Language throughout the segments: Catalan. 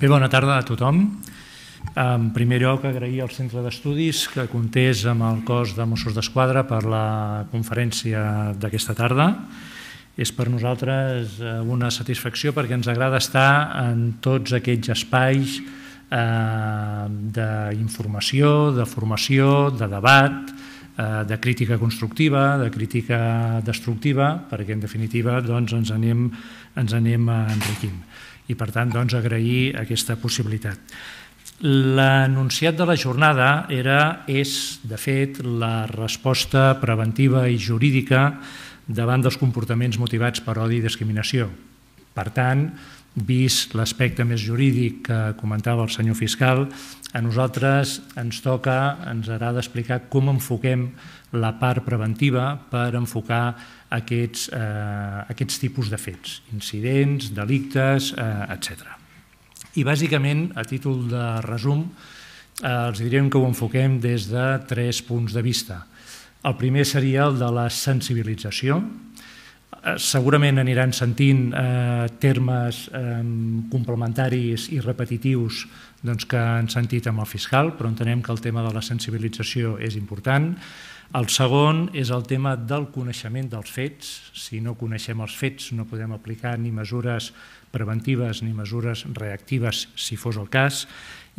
Bé, bona tarda a tothom. En primer lloc, agrair al Centre d'Estudis que comptés amb el cos de Mossos d'Esquadra per la conferència d'aquesta tarda. És per nosaltres eh, una satisfacció perquè ens agrada estar en tots aquests espais eh, d'informació, de formació, de debat, eh, de crítica constructiva, de crítica destructiva, perquè en definitiva doncs, ens, anem, ens anem enriquint i per tant doncs, agrair aquesta possibilitat. L'anunciat de la jornada era, és, de fet, la resposta preventiva i jurídica davant dels comportaments motivats per odi i discriminació. Per tant, vist l'aspecte més jurídic que comentava el senyor fiscal, a nosaltres ens toca, ens haurà d'explicar com enfoquem la part preventiva per enfocar aquests, eh, aquests tipus de fets, incidents, delictes, eh, etc. I bàsicament, a títol de resum, eh, els direm que ho enfoquem des de tres punts de vista. El primer seria el de la sensibilització, Eh, segurament aniran sentint eh, termes eh, complementaris i repetitius doncs, que han sentit amb el fiscal, però entenem que el tema de la sensibilització és important. El segon és el tema del coneixement dels fets. Si no coneixem els fets no podem aplicar ni mesures preventives ni mesures reactives, si fos el cas.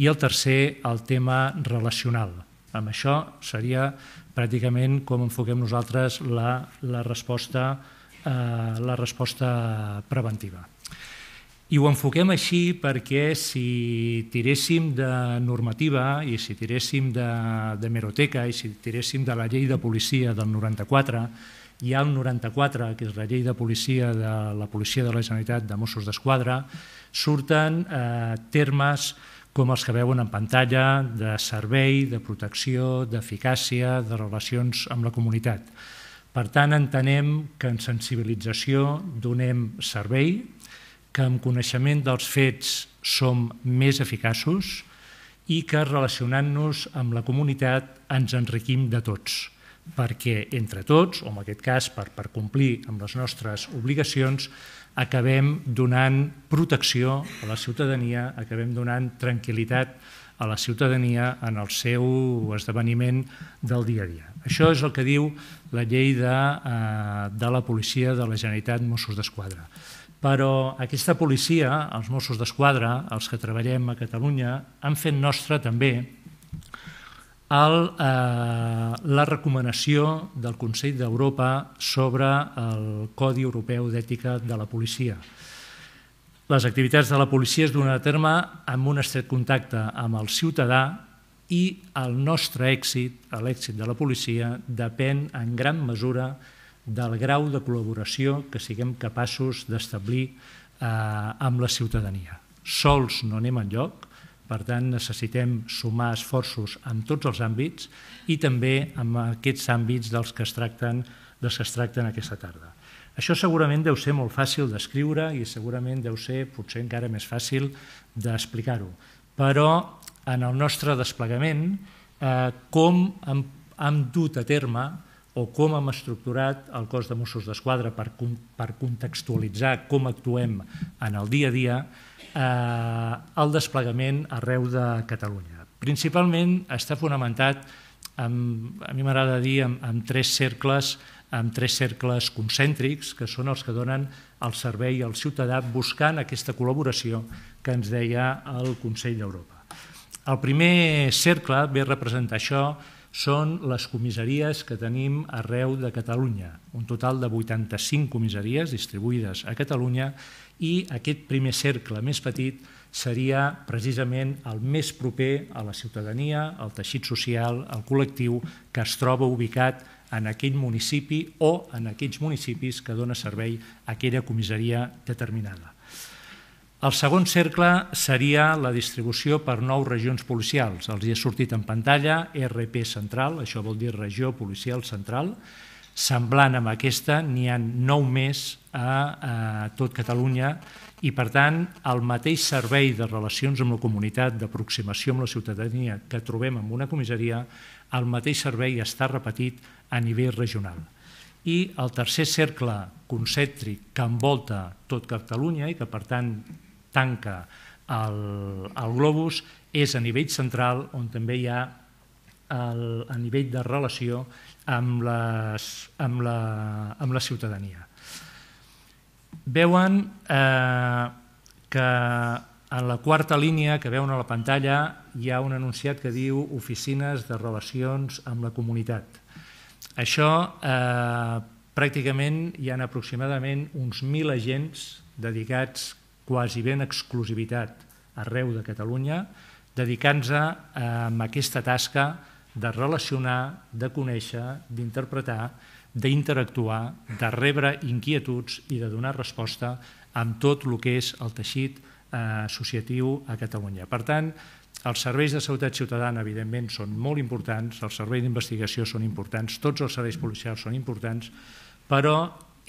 I el tercer, el tema relacional. Amb això seria pràcticament com enfoquem nosaltres la, la resposta a Eh, la resposta preventiva. I ho enfoquem així perquè si tiréssim de normativa i si tiréssim de, de meroteca i si tiréssim de la llei de policia del 94, hi ha el 94, que és la llei de policia de la Policia de la Generalitat de Mossos d'Esquadra, surten eh, termes com els que veuen en pantalla, de servei, de protecció, d'eficàcia, de relacions amb la comunitat. Per tant, entenem que en sensibilització donem servei, que amb coneixement dels fets som més eficaços i que relacionant-nos amb la comunitat ens enriquim de tots, perquè entre tots, o en aquest cas per, per complir amb les nostres obligacions, acabem donant protecció a la ciutadania, acabem donant tranquil·litat a a la ciutadania en el seu esdeveniment del dia a dia. Això és el que diu la llei de, eh, de la policia de la Generalitat Mossos d'Esquadra. Però aquesta policia, els Mossos d'Esquadra, els que treballem a Catalunya, han fet nostra també el, eh, la recomanació del Consell d'Europa sobre el Codi Europeu d'Ètica de la Policia. Les activitats de la policia es donen a terme amb un estret contacte amb el ciutadà i el nostre èxit, l'èxit de la policia, depèn en gran mesura del grau de col·laboració que siguem capaços d'establir eh, amb la ciutadania. Sols no anem enlloc, per tant necessitem sumar esforços en tots els àmbits i també en aquests àmbits dels que es tracten, dels que es tracten aquesta tarda. Això segurament deu ser molt fàcil d'escriure i segurament deu ser potser encara més fàcil d'explicar-ho, però en el nostre desplegament eh, com hem, dut a terme o com hem estructurat el cos de Mossos d'Esquadra per, per contextualitzar com actuem en el dia a dia eh, el desplegament arreu de Catalunya. Principalment està fonamentat, amb, a mi m'agrada dir, en amb tres cercles amb tres cercles concèntrics que són els que donen el servei al ciutadà buscant aquesta col·laboració que ens deia el Consell d'Europa. El primer cercle ve a representar això són les comissaries que tenim arreu de Catalunya, un total de 85 comissaries distribuïdes a Catalunya i aquest primer cercle més petit seria precisament el més proper a la ciutadania, al teixit social, al col·lectiu que es troba ubicat en aquell municipi o en aquells municipis que dona servei a aquella comissaria determinada. El segon cercle seria la distribució per nou regions policials. Els hi ha sortit en pantalla RP Central, això vol dir Regió Policial Central. Semblant amb aquesta, n'hi ha nou més a, a tot Catalunya i, per tant, el mateix servei de relacions amb la comunitat, d'aproximació amb la ciutadania que trobem en una comissaria, el mateix servei està repetit a nivell regional. I el tercer cercle concèntric que envolta tot Catalunya i que per tant tanca el, el globus és a nivell central on també hi ha el, a nivell de relació amb, les, amb, la, amb la ciutadania. Veuen eh, que en la quarta línia que veuen a la pantalla hi ha un anunciat que diu Oficines de Relacions amb la Comunitat. Això eh, pràcticament hi han aproximadament uns 1.000 agents dedicats quasi ben exclusivitat arreu de Catalunya, dedicant-se eh, a aquesta tasca de relacionar, de conèixer, d'interpretar, d'interactuar, de rebre inquietuds i de donar resposta amb tot el que és el teixit Eh, associatiu a Catalunya. Per tant, els serveis de seguretat ciutadana, evidentment, són molt importants, els serveis d'investigació són importants, tots els serveis policials són importants, però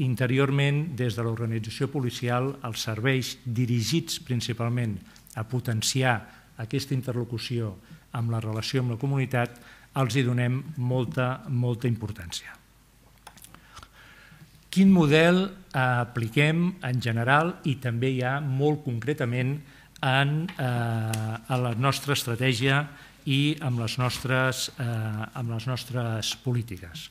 interiorment, des de l'organització policial, els serveis dirigits principalment a potenciar aquesta interlocució amb la relació amb la comunitat, els hi donem molta, molta importància quin model eh, apliquem en general i també ja molt concretament en, eh, a la nostra estratègia i amb les nostres, eh, amb les nostres polítiques.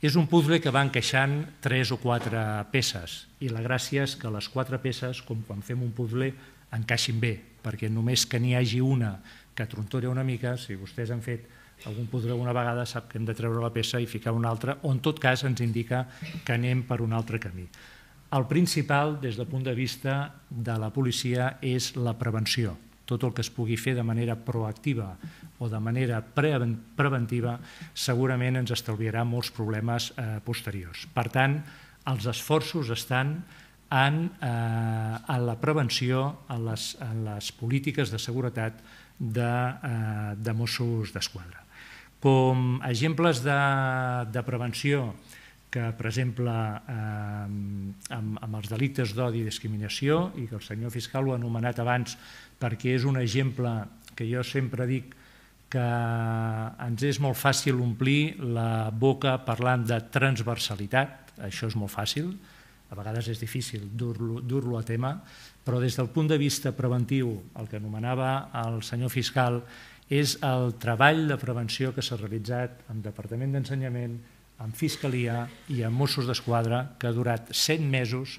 És un puzzle que va encaixant tres o quatre peces i la gràcia és que les quatre peces, com quan fem un puzzle, encaixin bé, perquè només que n'hi hagi una que trontore una mica, si vostès han fet algun podreu una vegada sap que hem de treure la peça i ficar una altra, o en tot cas ens indica que anem per un altre camí. El principal, des del punt de vista de la policia, és la prevenció. Tot el que es pugui fer de manera proactiva o de manera preventiva segurament ens estalviarà molts problemes eh, posteriors. Per tant, els esforços estan en, eh, en la prevenció, en les, en les polítiques de seguretat de, eh, de Mossos d'Esquadra. Com exemples de, de prevenció que, per exemple, eh, amb, amb els delictes d'odi i discriminació, i que el senyor fiscal ho ha anomenat abans perquè és un exemple que jo sempre dic que ens és molt fàcil omplir la boca parlant de transversalitat, això és molt fàcil, a vegades és difícil dur-lo dur a tema, però des del punt de vista preventiu, el que anomenava el senyor fiscal, és el treball de prevenció que s'ha realitzat amb Departament d'Ensenyament, amb Fiscalia i amb Mossos d'Esquadra, que ha durat 100 mesos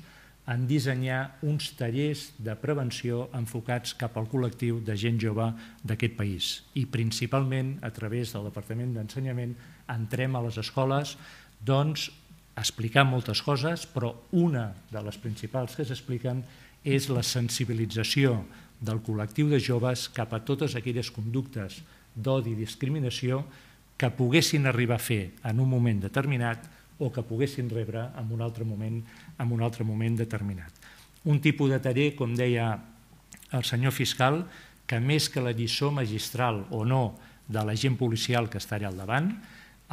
en dissenyar uns tallers de prevenció enfocats cap al col·lectiu de gent jove d'aquest país. I principalment a través del Departament d'Ensenyament entrem a les escoles doncs, explicar moltes coses, però una de les principals que s'expliquen és la sensibilització del col·lectiu de joves cap a totes aquelles conductes d'odi i discriminació que poguessin arribar a fer en un moment determinat o que poguessin rebre en un altre moment, en un altre moment determinat. Un tipus de taller, com deia el senyor fiscal, que més que la lliçó magistral o no de l'agent policial que està allà al davant,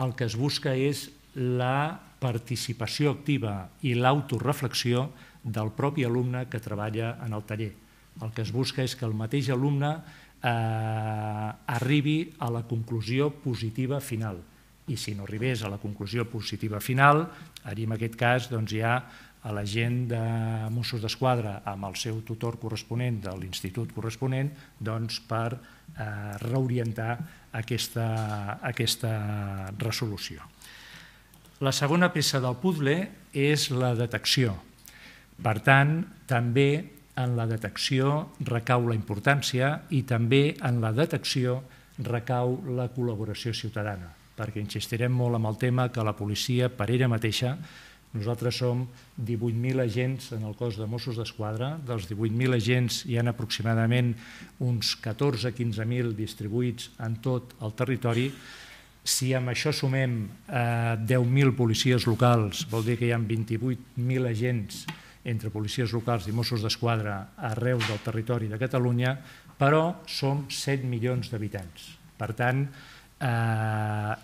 el que es busca és la participació activa i l'autoreflexió del propi alumne que treballa en el taller el que es busca és que el mateix alumne eh, arribi a la conclusió positiva final. I si no arribés a la conclusió positiva final, ara en aquest cas doncs, hi ha a la gent de Mossos d'Esquadra amb el seu tutor corresponent de l'institut corresponent doncs, per eh, reorientar aquesta, aquesta resolució. La segona peça del puzzle és la detecció. Per tant, també en la detecció recau la importància i també en la detecció recau la col·laboració ciutadana, perquè insistirem molt amb el tema que la policia per ella mateixa, nosaltres som 18.000 agents en el cos de Mossos d'Esquadra, dels 18.000 agents hi han aproximadament uns 14-15.000 distribuïts en tot el territori, si amb això sumem eh, 10.000 policies locals, vol dir que hi ha 28.000 agents locals entre policies locals i Mossos d'Esquadra arreu del territori de Catalunya, però som 7 milions d'habitants. Per tant, eh,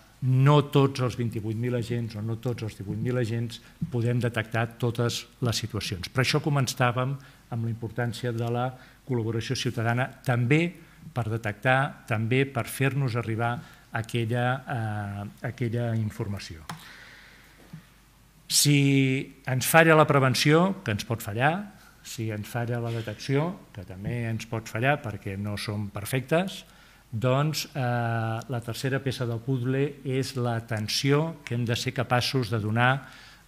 no tots els 28.000 agents o no tots els 18.000 agents podem detectar totes les situacions. Per això començàvem amb la importància de la col·laboració ciutadana també per detectar, també per fer-nos arribar aquella, eh, aquella informació. Si ens falla la prevenció, que ens pot fallar, si ens falla la detecció, que també ens pot fallar perquè no som perfectes, doncs eh, la tercera peça del puzzle és l'atenció que hem de ser capaços de donar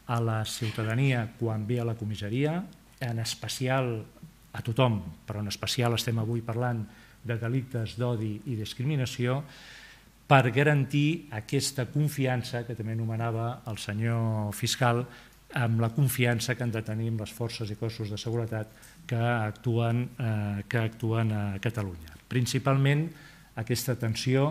a la ciutadania quan ve a la comissaria, en especial a tothom, però en especial estem avui parlant de delictes d'odi i discriminació, per garantir aquesta confiança que també anomenava el senyor fiscal amb la confiança que han de tenir les forces i cossos de seguretat que actuen, eh, que actuen a Catalunya. Principalment aquesta atenció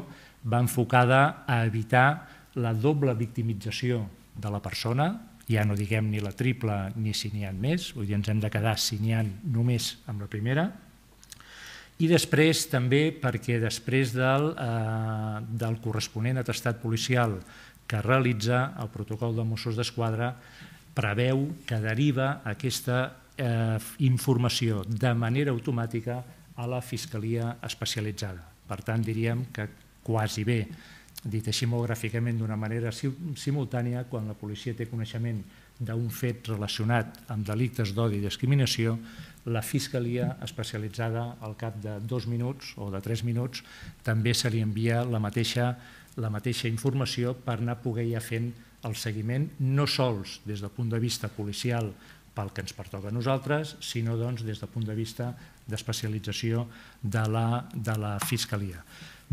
va enfocada a evitar la doble victimització de la persona, ja no diguem ni la triple ni si n'hi ha més, vull dir, ens hem de quedar si n'hi ha només amb la primera, i després també perquè després del, eh, del corresponent atestat policial que realitza el protocol de Mossos d'Esquadra preveu que deriva aquesta eh, informació de manera automàtica a la Fiscalia especialitzada. Per tant, diríem que quasi bé, dit així molt gràficament d'una manera simultània, quan la policia té coneixement d'un fet relacionat amb delictes d'odi i discriminació, la Fiscalia especialitzada al cap de dos minuts o de tres minuts també se li envia la mateixa, la mateixa informació per anar a poder ja fent el seguiment, no sols des del punt de vista policial pel que ens pertoca a nosaltres, sinó doncs, des del punt de vista d'especialització de, la, de la Fiscalia.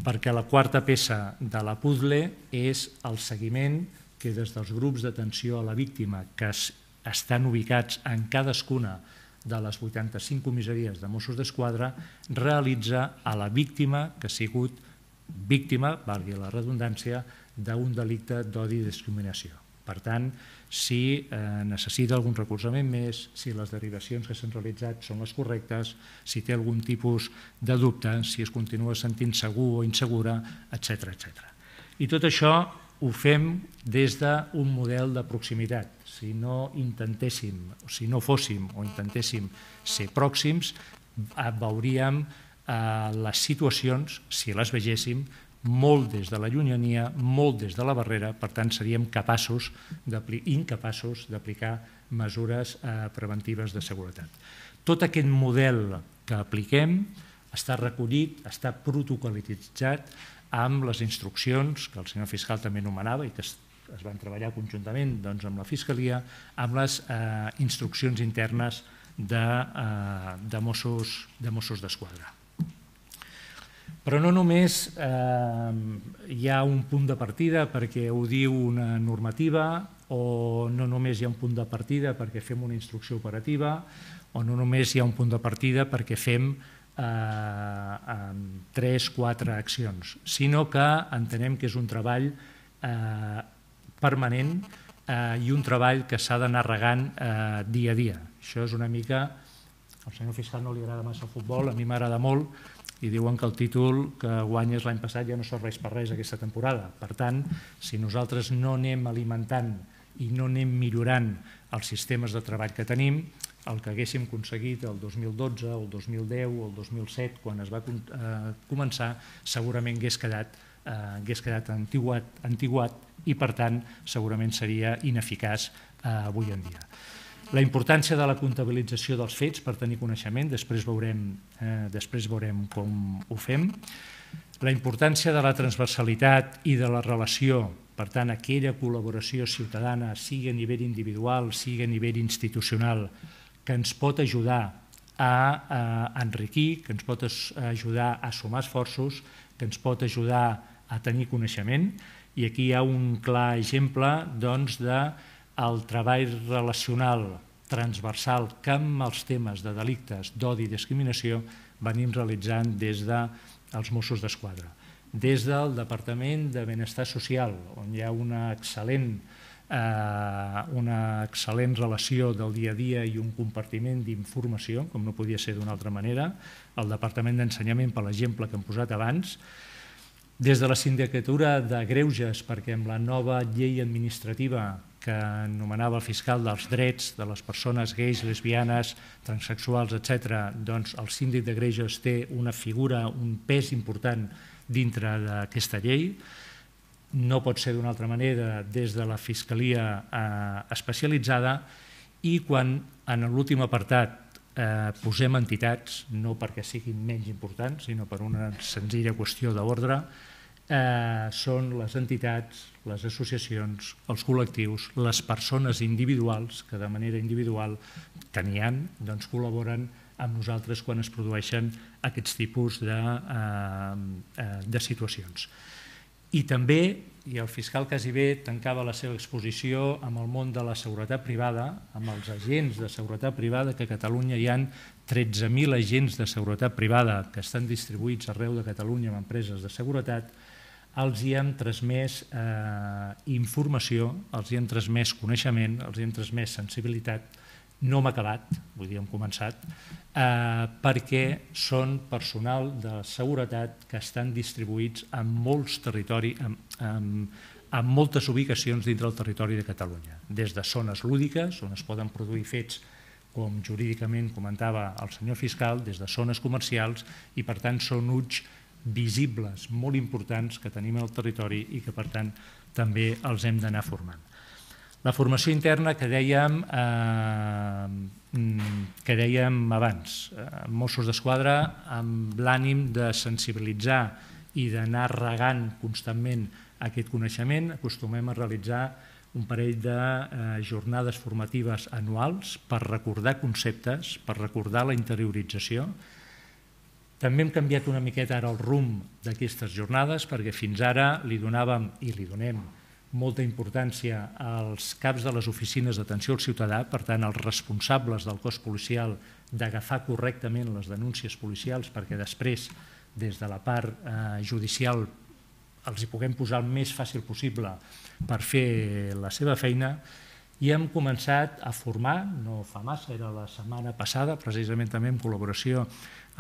Perquè la quarta peça de la puzzle és el seguiment, que des dels grups d'atenció a la víctima que estan ubicats en cadascuna de les 85 comissaries de Mossos d'Esquadra realitza a la víctima que ha sigut víctima, valgui la redundància, d'un delicte d'odi i discriminació. Per tant, si eh, necessita algun recolzament més, si les derivacions que s'han realitzat són les correctes, si té algun tipus de dubte, si es continua sentint segur o insegura, etc etc. I tot això ho fem des d'un model de proximitat. Si no intentéssim, si no fóssim o intentéssim ser pròxims, eh, veuríem eh, les situacions, si les vegéssim, molt des de la llunyania, molt des de la barrera, per tant seríem capaços incapaços d'aplicar mesures eh, preventives de seguretat. Tot aquest model que apliquem està recollit, està protocolitzat, amb les instruccions que el senyor fiscal també nomenava i que es, van treballar conjuntament doncs, amb la Fiscalia, amb les eh, instruccions internes de, eh, de Mossos de d'Esquadra. Però no només eh, hi ha un punt de partida perquè ho diu una normativa o no només hi ha un punt de partida perquè fem una instrucció operativa o no només hi ha un punt de partida perquè fem eh, amb 3-4 accions, sinó que entenem que és un treball eh, permanent eh, i un treball que s'ha d'anar regant eh, dia a dia. Això és una mica... Al senyor fiscal no li agrada massa el futbol, a mi m'agrada molt, i diuen que el títol que guanyes l'any passat ja no serveix per res aquesta temporada. Per tant, si nosaltres no anem alimentant i no anem millorant els sistemes de treball que tenim, el que haguéssim aconseguit el 2012, el 2010 o el 2007, quan es va eh, començar, segurament hagués quedat, eh, hagués quedat antiguat, antiguat i, per tant, segurament seria ineficaç eh, avui en dia. La importància de la comptabilització dels fets per tenir coneixement, després veurem, eh, després veurem com ho fem. La importància de la transversalitat i de la relació per tant, aquella col·laboració ciutadana, sigui a nivell individual, sigui a nivell institucional, que ens pot ajudar a, enriquir, que ens pot ajudar a sumar esforços, que ens pot ajudar a tenir coneixement i aquí hi ha un clar exemple del doncs, de treball relacional transversal que amb els temes de delictes d'odi i discriminació venim realitzant des dels Mossos d'Esquadra. Des del Departament de Benestar Social, on hi ha una excel·lent eh, eh, una excel·lent relació del dia a dia i un compartiment d'informació, com no podia ser d'una altra manera, el Departament d'Ensenyament, per l'exemple que hem posat abans, des de la sindicatura de Greuges, perquè amb la nova llei administrativa que anomenava el fiscal dels drets de les persones gais, lesbianes, transsexuals, etc., doncs el síndic de Greuges té una figura, un pes important dintre d'aquesta llei, no pot ser d'una altra manera des de la Fiscalia eh, especialitzada i quan en l'últim apartat eh, posem entitats, no perquè siguin menys importants, sinó per una senzilla qüestió d'ordre, eh, són les entitats, les associacions, els col·lectius, les persones individuals que de manera individual tenien, doncs col·laboren amb nosaltres quan es produeixen aquests tipus de, eh, eh de situacions i també, i el fiscal quasi bé tancava la seva exposició amb el món de la seguretat privada, amb els agents de seguretat privada, que a Catalunya hi han 13.000 agents de seguretat privada que estan distribuïts arreu de Catalunya amb empreses de seguretat, els hi hem transmès eh, informació, els hi hem transmès coneixement, els hi hem transmès sensibilitat, no hem acabat, vull dir, hem començat, eh, perquè són personal de seguretat que estan distribuïts en molts territoris, en, moltes ubicacions dintre del territori de Catalunya, des de zones lúdiques, on es poden produir fets com jurídicament comentava el senyor fiscal, des de zones comercials i per tant són uts visibles molt importants que tenim al territori i que per tant també els hem d'anar formant. La formació interna que dèiem, eh, mm, que dèiem abans, eh, Mossos d'Esquadra amb l'ànim de sensibilitzar i d'anar regant constantment aquest coneixement, acostumem a realitzar un parell de eh, jornades formatives anuals per recordar conceptes, per recordar la interiorització. També hem canviat una miqueta ara el rumb d'aquestes jornades perquè fins ara li donàvem i li donem molta importància als caps de les oficines d'atenció al ciutadà, per tant, als responsables del cos policial d'agafar correctament les denúncies policials perquè després, des de la part eh, judicial, els hi puguem posar el més fàcil possible per fer la seva feina i hem començat a formar, no fa massa, era la setmana passada, precisament també en col·laboració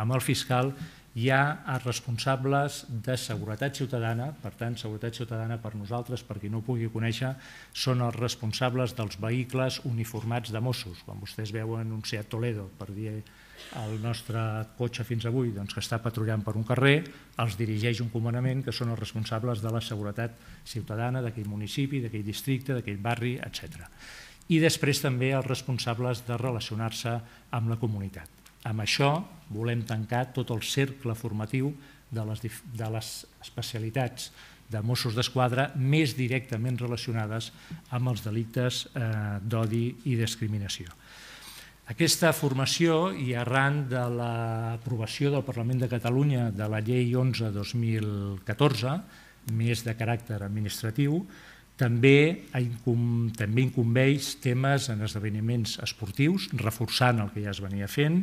amb el fiscal, hi ha els responsables de seguretat ciutadana, per tant, seguretat ciutadana per nosaltres, per qui no ho pugui conèixer, són els responsables dels vehicles uniformats de Mossos. Quan vostès veuen un Seat Toledo, per dir el nostre cotxe fins avui doncs, que està patrullant per un carrer els dirigeix un comandament que són els responsables de la seguretat ciutadana d'aquell municipi, d'aquell districte, d'aquell barri, etc. I després també els responsables de relacionar-se amb la comunitat. Amb això volem tancar tot el cercle formatiu de les, de les especialitats de Mossos d'Esquadra més directament relacionades amb els delictes eh, d'odi i discriminació. Aquesta formació i arran de l'aprovació del Parlament de Catalunya de la llei 11-2014, més de caràcter administratiu, també, incom, també incumbeix temes en esdeveniments esportius, reforçant el que ja es venia fent,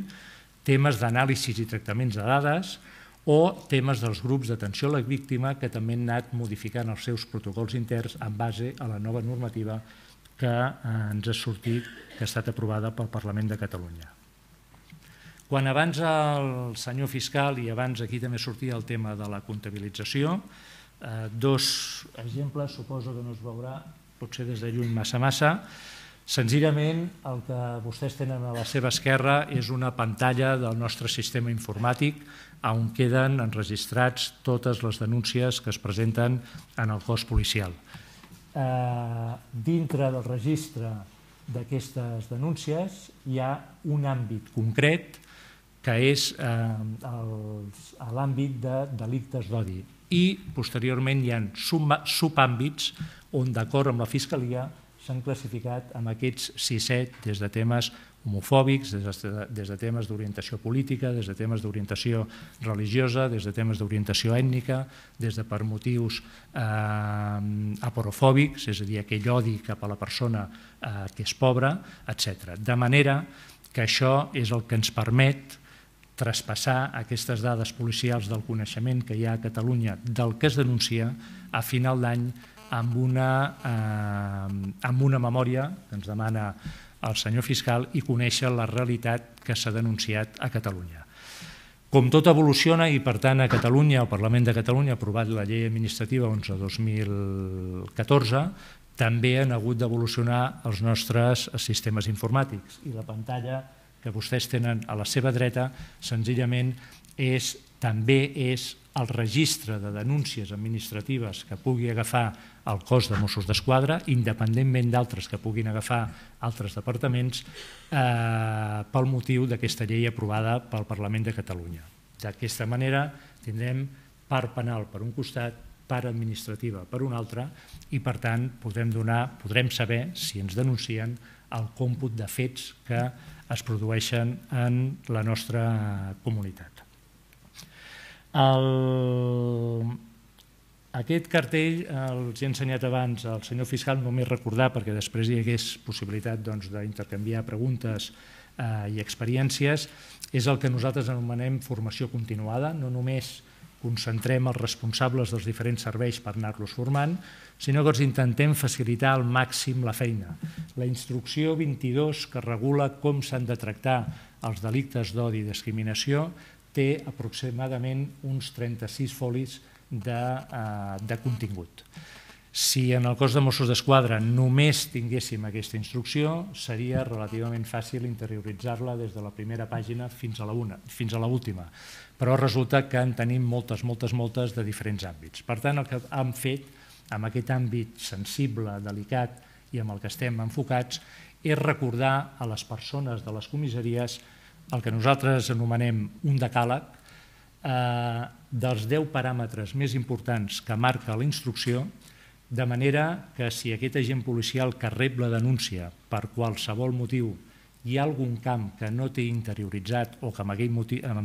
temes d'anàlisis i tractaments de dades o temes dels grups d'atenció a la víctima que també han anat modificant els seus protocols interns en base a la nova normativa que eh, ens ha sortit, que ha estat aprovada pel Parlament de Catalunya. Quan abans el senyor fiscal i abans aquí també sortia el tema de la comptabilització, eh, dos exemples, suposo que no es veurà, potser des de lluny massa massa, senzillament el que vostès tenen a la seva esquerra és una pantalla del nostre sistema informàtic on queden enregistrats totes les denúncies que es presenten en el cos policial eh, dintre del registre d'aquestes denúncies hi ha un àmbit concret que és eh, l'àmbit de delictes d'odi i posteriorment hi ha subàmbits on d'acord amb la Fiscalia s'han classificat amb aquests 6-7 des de temes homofòbics, des de, temes d'orientació política, des de temes d'orientació religiosa, des de temes d'orientació ètnica, des de per motius eh, aporofòbics, és a dir, aquell odi cap a la persona eh, que és pobra, etc. De manera que això és el que ens permet traspassar aquestes dades policials del coneixement que hi ha a Catalunya del que es denuncia a final d'any amb, una, eh, amb una memòria que ens demana al senyor fiscal i conèixer la realitat que s'ha denunciat a Catalunya. Com tot evoluciona i per tant a Catalunya, el Parlament de Catalunya ha aprovat la llei administrativa 11-2014, també han hagut d'evolucionar els nostres sistemes informàtics i la pantalla que vostès tenen a la seva dreta senzillament és també és el registre de denúncies administratives que pugui agafar el cos de Mossos d'Esquadra, independentment d'altres que puguin agafar altres departaments, eh, pel motiu d'aquesta llei aprovada pel Parlament de Catalunya. D'aquesta manera tindrem part penal per un costat, part administrativa per un altre i per tant donar, podrem saber si ens denuncien el còmput de fets que es produeixen en la nostra comunitat. El... Aquest cartell eh, els he ensenyat abans al senyor fiscal, només recordar, perquè després hi hagués possibilitat doncs, d'intercanviar doncs, preguntes eh, i experiències, és el que nosaltres anomenem formació continuada, no només concentrem els responsables dels diferents serveis per anar-los formant, sinó que els intentem facilitar al màxim la feina. La instrucció 22, que regula com s'han de tractar els delictes d'odi i discriminació, té aproximadament uns 36 folis de, eh, de contingut. Si en el cos de Mossos d'Esquadra només tinguéssim aquesta instrucció, seria relativament fàcil interioritzar-la des de la primera pàgina fins a la una, fins a l'última, però resulta que en tenim moltes, moltes, moltes de diferents àmbits. Per tant, el que hem fet amb aquest àmbit sensible, delicat i amb el que estem enfocats és recordar a les persones de les comissaries el que nosaltres anomenem un decàleg, eh, dels 10 paràmetres més importants que marca la instrucció, de manera que si aquest agent policial que rep la denúncia per qualsevol motiu hi ha algun camp que no té interioritzat o que en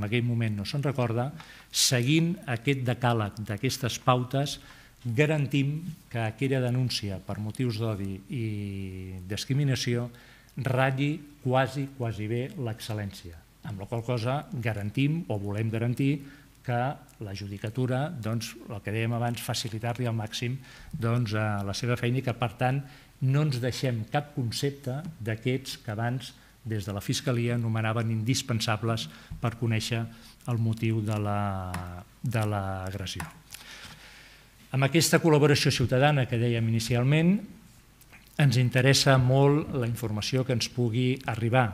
aquell moment no se'n recorda, seguint aquest decàleg d'aquestes pautes, garantim que aquella denúncia per motius d'odi i discriminació ratlli quasi, quasi bé l'excel·lència, amb la qual cosa garantim o volem garantir que la judicatura, doncs, el que dèiem abans, facilitar-li al màxim doncs, a eh, la seva feina i que, per tant, no ens deixem cap concepte d'aquests que abans des de la Fiscalia anomenaven indispensables per conèixer el motiu de l'agressió. La, amb aquesta col·laboració ciutadana que dèiem inicialment, ens interessa molt la informació que ens pugui arribar.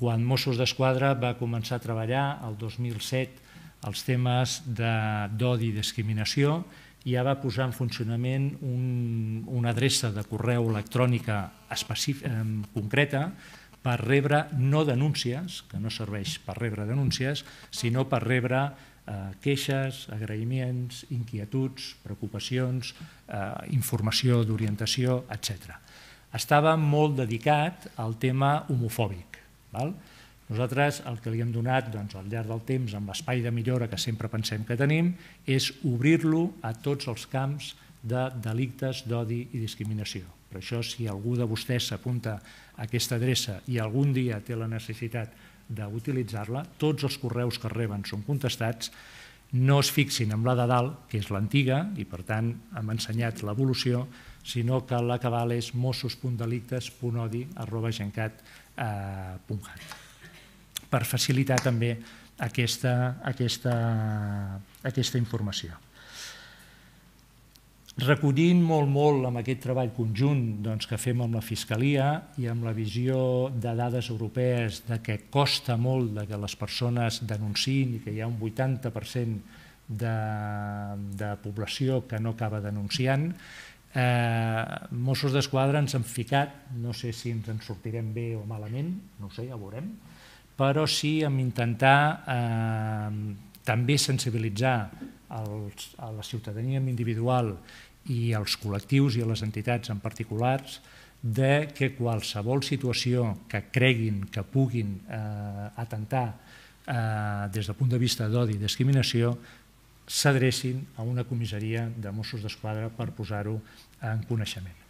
Quan Mossos d'Esquadra va començar a treballar el 2007 els temes d'odi i discriminació, ja va posar en funcionament un, una adreça de correu electrònica específica, concreta per rebre no denúncies, que no serveix per rebre denúncies, sinó per rebre Eh, queixes, agraïments, inquietuds, preocupacions, eh, informació d'orientació, etc. Estava molt dedicat al tema homofòbic. Val? Nosaltres el que li hem donat doncs, al llarg del temps amb l'espai de millora que sempre pensem que tenim és obrir-lo a tots els camps de delictes d'odi i discriminació. Per això, si algú de vostès s'apunta a aquesta adreça i algun dia té la necessitat d'utilitzar-la, tots els correus que reben són contestats, no es fixin en la de dalt, que és l'antiga, i per tant hem ensenyat l'evolució, sinó que la que val és mossos.delictes.odi.gencat.cat eh, per facilitar també aquesta, aquesta, aquesta informació recollint molt, molt amb aquest treball conjunt doncs, que fem amb la Fiscalia i amb la visió de dades europees de que costa molt de que les persones denunciïn i que hi ha un 80% de, de població que no acaba denunciant, eh, Mossos d'Esquadra ens han ficat, no sé si ens en sortirem bé o malament, no sé, ja ho veurem, però sí amb intentar eh, també sensibilitzar als, a la ciutadania individual i als col·lectius i a les entitats en particulars de que qualsevol situació que creguin que puguin eh, atentar eh, des del punt de vista d'odi i discriminació s'adrecin a una comissaria de Mossos d'Esquadra per posar-ho en coneixement.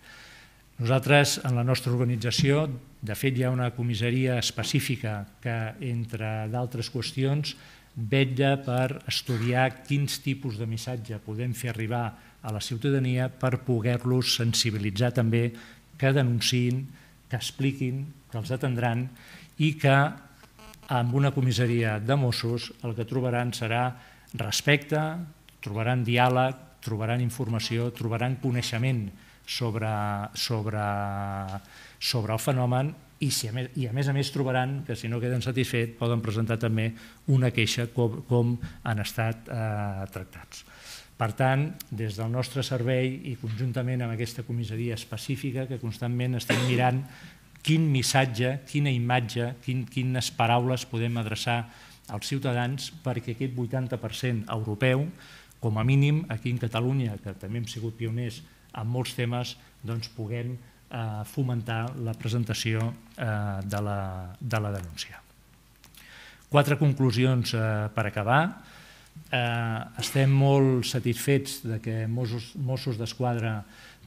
Nosaltres, en la nostra organització, de fet, hi ha una comissaria específica que, entre d'altres qüestions, vetlla per estudiar quins tipus de missatge podem fer arribar a la ciutadania per poder-los sensibilitzar també que denunciïn, que expliquin, que els atendran i que amb una comissaria de Mossos el que trobaran serà respecte, trobaran diàleg, trobaran informació, trobaran coneixement sobre, sobre, sobre el fenomen i, si a més, i a més a més trobaran que si no queden satisfets poden presentar també una queixa com, com han estat eh, tractats. Per tant, des del nostre servei i conjuntament amb aquesta comissaria específica que constantment estem mirant quin missatge, quina imatge, quin, quines paraules podem adreçar als ciutadans perquè aquest 80% europeu, com a mínim aquí en Catalunya, que també hem sigut pioners en molts temes, doncs puguem a fomentar la presentació eh, de la, de la denúncia. Quatre conclusions eh, per acabar. Eh, estem molt satisfets de que Mossos, Mossos d'Esquadra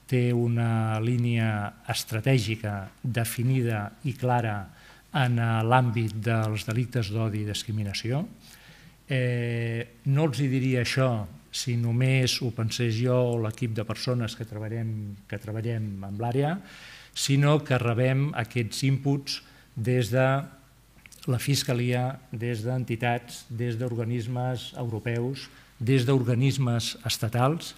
té una línia estratègica definida i clara en l'àmbit dels delictes d'odi i discriminació. Eh, no els diria això si només ho pensés jo o l'equip de persones que treballem, que treballem amb l'àrea, sinó que rebem aquests inputs des de la Fiscalia, des d'entitats, des d'organismes europeus, des d'organismes estatals,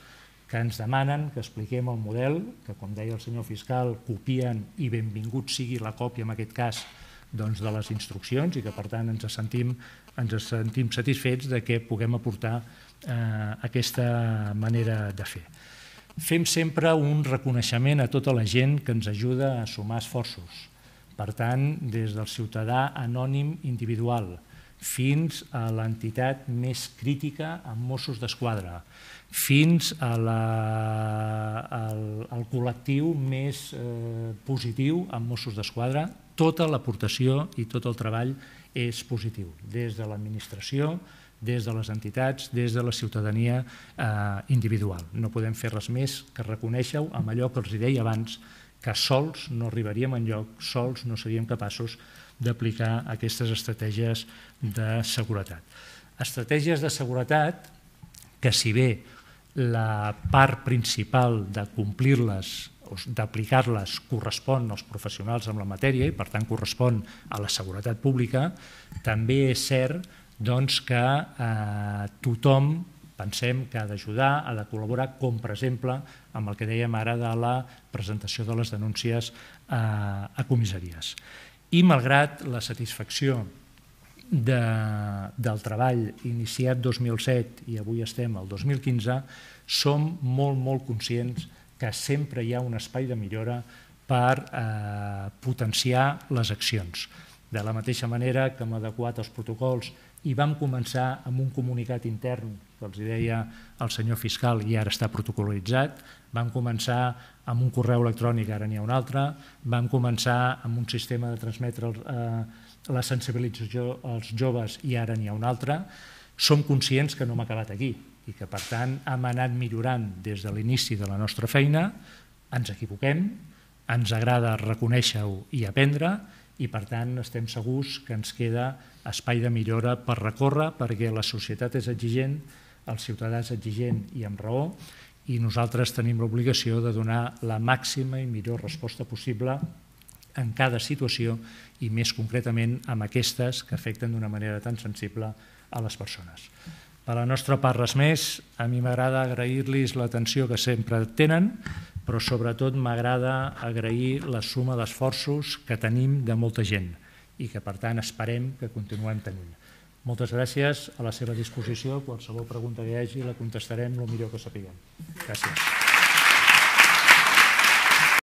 que ens demanen que expliquem el model, que com deia el senyor fiscal copien i benvingut sigui la còpia en aquest cas doncs, de les instruccions i que per tant ens sentim, ens sentim satisfets de que puguem aportar eh, aquesta manera de fer. Fem sempre un reconeixement a tota la gent que ens ajuda a sumar esforços. Per tant, des del ciutadà anònim individual, fins a l'entitat més crítica amb Mossos d'Esquadra, fins a la, al, al col·lectiu més eh, positiu amb Mossos d'Esquadra, tota l'aportació i tot el treball és positiu, des de l'administració, des de les entitats, des de la ciutadania eh, individual. No podem fer res més que reconèixer-ho amb allò que els deia abans, que sols no arribaríem enlloc, sols no seríem capaços de d'aplicar aquestes estratègies de seguretat. Estratègies de seguretat que si bé la part principal de complir-les o d'aplicar-les correspon als professionals amb la matèria i per tant correspon a la seguretat pública, també és cert doncs, que eh, tothom pensem que ha d'ajudar, ha de col·laborar, com per exemple amb el que dèiem ara de la presentació de les denúncies a comissaries. I malgrat la satisfacció de, del treball iniciat 2007 i avui estem al 2015, som molt, molt conscients que sempre hi ha un espai de millora per eh, potenciar les accions. De la mateixa manera que hem adequat els protocols i vam començar amb un comunicat intern que els deia el senyor fiscal i ara està protocolitzat, vam començar amb un correu electrònic, ara n'hi ha un altre, vam començar amb un sistema de transmetre eh, la sensibilització als joves i ara n'hi ha un altre, som conscients que no hem acabat aquí i que per tant hem anat millorant des de l'inici de la nostra feina, ens equivoquem, ens agrada reconèixer-ho i aprendre i per tant estem segurs que ens queda espai de millora per recórrer perquè la societat és exigent, el ciutadà és exigent i amb raó i nosaltres tenim l'obligació de donar la màxima i millor resposta possible en cada situació i més concretament amb aquestes que afecten d'una manera tan sensible a les persones. Per la nostra part, res més. A mi m'agrada agrair-los l'atenció que sempre tenen, però sobretot m'agrada agrair la suma d'esforços que tenim de molta gent i que, per tant, esperem que continuem tenint. Moltes gràcies, a la seva disposició, qualsevol pregunta que hi hagi la contestarem el millor que sapiguem. Gràcies.